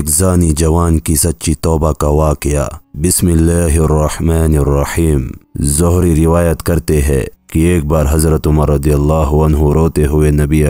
एक जानी जवान की सच्ची तोबा का वाकया बिसमीम जोहरी रिवायत करते हैं कि एक बार हज़रत उमर रदील्लाहु रोते हुए नबी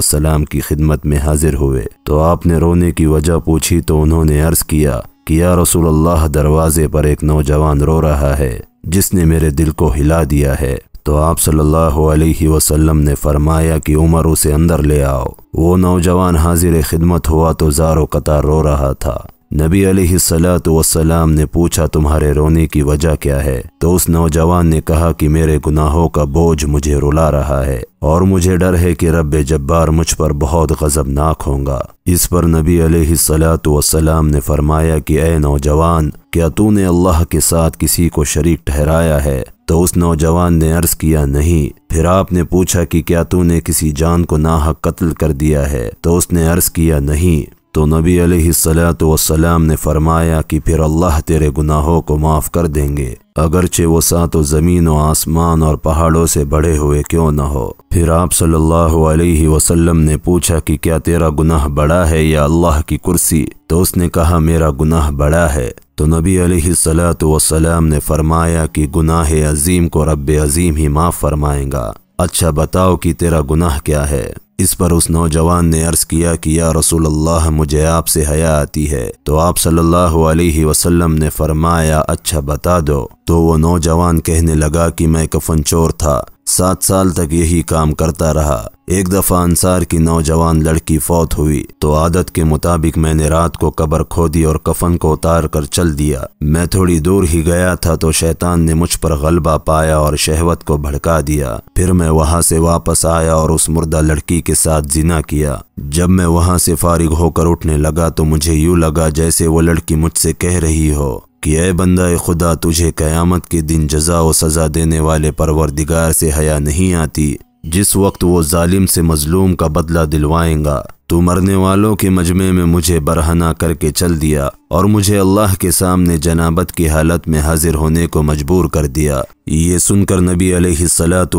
वसलाम की खिदमत में हाजिर हुए तो आपने रोने की वजह पूछी तो उन्होंने अर्ज़ किया कि या रसूल अल्लाह दरवाज़े पर एक नौजवान रो रहा है जिसने मेरे दिल को हिला दिया है तो आप सल्लल्लाहु अलैहि वसल्लम ने फरमाया कि उमर उसे अंदर ले आओ वो नौजवान हाजिर खिदमत हुआ तो जारो कतार रो रहा था नबी अलैहिस्सलात वसलाम ने पूछा तुम्हारे रोने की वजह क्या है तो उस नौजवान ने कहा कि मेरे गुनाहों का बोझ मुझे रुला रहा है और मुझे डर है कि रब जब्बार मुझ पर बहुत गजबनाक होगा इस पर नबी अलैहिस्सलात वसलाम ने फरमाया कि ए नौजवान क्या तूने अल्लाह के साथ किसी को शरीक ठहराया है तो उस नौजवान ने अर्ज किया नहीं फिर आपने पूछा कि क्या तूने किसी जान को नाहक कत्ल कर दिया है तो उसने अर्ज किया नहीं तो नबी अलैहिस्सलाम ने फरमाया कि फिर अल्लाह तेरे गुनाहों को माफ़ कर देंगे अगरचे वो सातो ज़मीन व आसमान और पहाड़ों से बड़े हुए क्यों न हो फिर आप सल्लल्लाहु अलैहि वसल्लम ने पूछा कि क्या तेरा गुनाह बड़ा है या अल्लाह की कुर्सी तो उसने कहा मेरा गुनाह बड़ा है तो नबी सलात वसलाम ने फरमाया कि गुनाह अजीम को रब अजीम ही माफ़ फरमाएगा अच्छा बताओ कि तेरा गुनाह क्या है इस पर उस नौजवान ने अर्ज़ किया कि या रसूल अल्लाह मुझे आपसे हया आती है तो आप सल्लल्लाहु अलैहि वसल्लम ने फरमाया अच्छा बता दो तो वो नौजवान कहने लगा कि मैं कफन चोर था सात साल तक यही काम करता रहा एक दफा अंसार की नौजवान लड़की फौत हुई तो आदत के मुताबिक मैंने रात को कबर खोदी और कफन को उतार कर चल दिया मैं थोड़ी दूर ही गया था तो शैतान ने मुझ पर गलबा पाया और शहवत को भड़का दिया फिर मैं वहाँ से वापस आया और उस मुर्दा लड़की के साथ जिना किया जब मैं वहाँ से फारिग होकर उठने लगा तो मुझे यूं लगा जैसे वो लड़की मुझसे कह रही हो कि अय बंदा खुदा तुझे क़यामत के दिन जजा व सज़ा देने वाले परवरदिगार से हया नहीं आती जिस वक्त वो ालिम से मज़लूम का बदला दिलवाएंगा तू मरने वालों के मजमे में मुझे बरहना करके चल दिया और मुझे अल्लाह के सामने जनाबत की हालत में हाजिर होने को मजबूर कर दिया ये सुनकर नबी सलात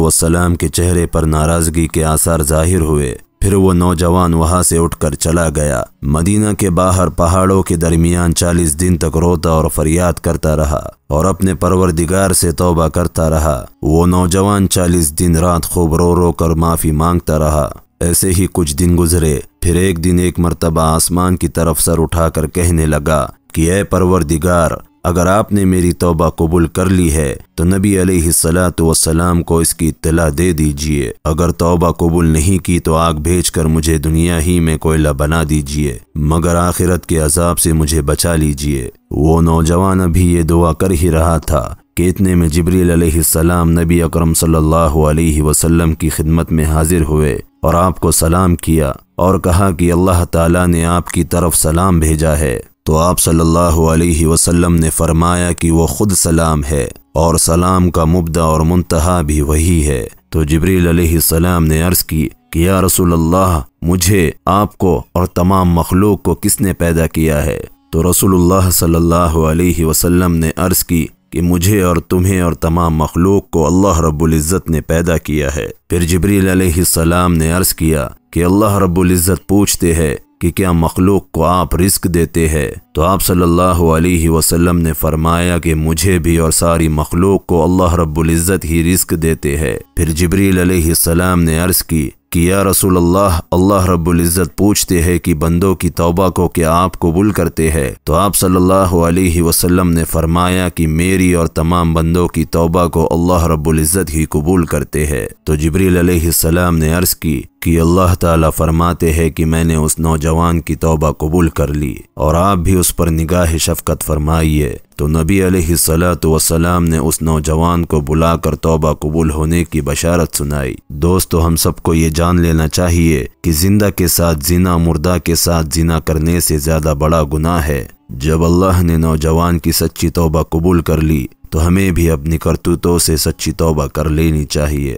के चेहरे पर नाराज़गी के आसार जाहिर हुए फिर वो नौजवान वहाँ से उठकर चला गया मदीना के बाहर पहाड़ों के दरमियान चालीस दिन तक रोता और फरियाद करता रहा और अपने परवरदिगार से तौबा करता रहा वो नौजवान चालीस दिन रात खूब रो रो कर माफ़ी मांगता रहा ऐसे ही कुछ दिन गुजरे फिर एक दिन एक मरतबा आसमान की तरफ सर उठाकर कहने लगा कि ए परवरदिगार अगर आपने मेरी तोबा कबूल कर ली है तो नबी अलैहिस्सलाम को इसकी इतला दे दीजिए अगर तोबा कबूल नहीं की तो आग भेजकर मुझे दुनिया ही में कोयला बना दीजिए मगर आखिरत के अजाब से मुझे बचा लीजिए वो नौजवान अभी ये दुआ कर ही रहा था कि इतने में जबरील अलैहिस्सलाम नबी अकरम सल्लल्लाहु अलैहि वसल्लम की खिदमत में हाजिर हुए और आपको सलाम किया और कहा कि अल्लाह ताला ने आपकी तरफ सलाम भेजा है तो आप सल्लल्लाहु अलैहि वसल्लम ने फरमाया कि वो खुद सलाम है और सलाम का मुबदा और मुंतहा भी वही है तो जबरील सलाम ने अर्ज़ की कि या रसूल अल्लाह मुझे आपको और तमाम मखलूक को किसने पैदा किया है तो रसूलुल्लाह सल्लल्लाहु अलैहि वसल्लम ने अर्ज़ की कि मुझे और तुम्हें और तमाम मखलूक को अल्लाह रबुल्ज़त ने पैदा किया है फिर जबरील सलाम ने अर्ज़ किया कि अल्लाह रबुल्ज़त पूछते हैं कि क्या मखलूक को आप रिस्क देते हैं तो आप सल्लल्लाहु अलैहि वसल्लम ने फरमाया कि मुझे भी और सारी मखलूक को अल्लाह रब्बुल इज़्ज़त ही रिस्क देते हैं फिर जबरील ने अर्ज़ की कि या रसूल अल्लाह अल्लाह रब्बुल इज़्ज़त पूछते हैं कि बंदों की तौबा को क्या आप कबूल करते हैं तो आप सल्लल्लाहु अलैहि वसल्लम ने फरमाया कि मेरी और तमाम बंदों की तौबा को अल्लाह रब्बुल इज़्ज़त ही कबूल करते हैं तो जबरील अलैहिस्सलाम ने अर्ज़ की कि अल्लाह ताला फरमाते हैं कि मैंने उस नौजवान की तौबा कबूल कर ली और आप भी उस पर निगाह शफकत फरमाइए तो नबी अलैहिस्सलाम ने उस नौजवान को बुलाकर तौबा कबूल होने की बशारत सुनाई दोस्तों हम सबको ये जान लेना चाहिए कि जिंदा के साथ जीना मुर्दा के साथ जीना करने से ज़्यादा बड़ा गुनाह है जब अल्लाह ने नौजवान की सच्ची तौबा कबूल कर ली तो हमें भी अपनी करतूतों से सच्ची तौबा कर लेनी चाहिए